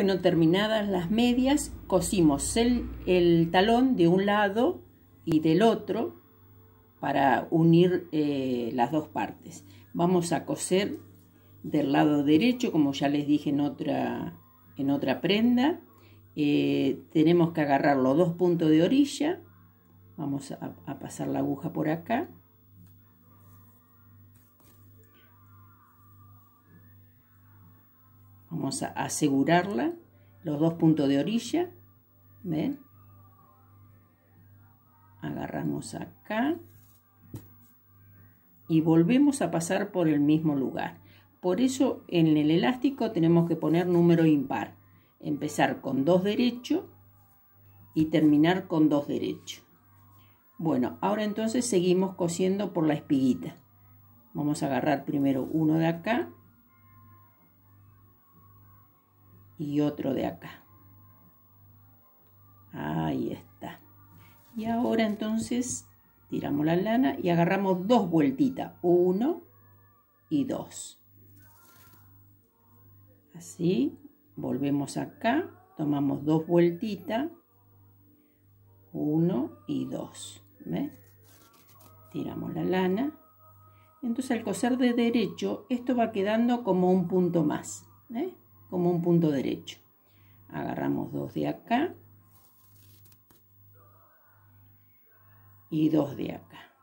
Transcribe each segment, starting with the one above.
Bueno, terminadas las medias, cosimos el, talón de un lado y del otro para unir eh, las dos partes. Vamos a coser del lado derecho, como ya les dije en otra, en otra prenda. Eh, tenemos que agarrar los dos puntos de orilla. Vamos a pasar la aguja por acá. a asegurarla, los dos puntos de orilla, ¿ven? Agarramos acá y volvemos a pasar por el mismo lugar. Por eso en el elástico tenemos que poner número impar. Empezar con dos derechos y terminar con dos derechos. Bueno, ahora entonces seguimos cosiendo por la espiguita. Vamos a agarrar primero uno de acá y otro de acá. Ahí está. Y ahora entonces tiramos la lana y agarramos dos vueltitas. Uno y dos. Así. Volvemos acá. Tomamos dos vueltitas. Uno y dos. Tiramos la lana. Entonces al coser de derecho esto va quedando como un punto más como un punto derecho. Agarramos dos de acá y dos de acá.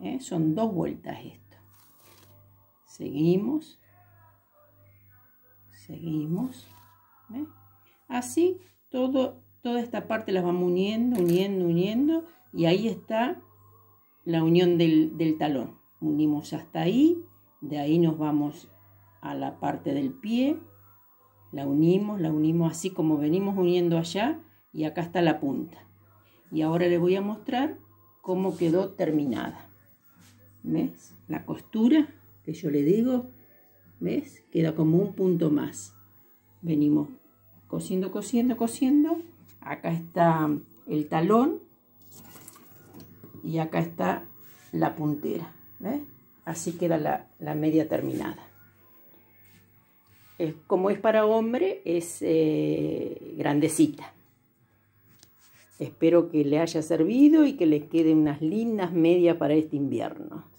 ¿eh? Son dos vueltas esto. Seguimos. Seguimos. Así todo, toda esta parte las vamos uniendo, uniendo, uniendo. Y ahí está la unión del talón. Unimos hasta ahí. De ahí nos vamos a la parte del pie la unimos, la unimos así como venimos uniendo allá y acá está la punta. Y ahora le voy a mostrar cómo quedó terminada. ¿Ves? La costura que yo le digo, ¿ves? Queda como un punto más. Venimos cosiendo, cosiendo, cosiendo. Acá está el talón y acá está la puntera. ¿ves? Así queda la, la media terminada como es para hombre, es eh, grandecita. Espero que le haya servido y que les queden unas lindas medias para este invierno.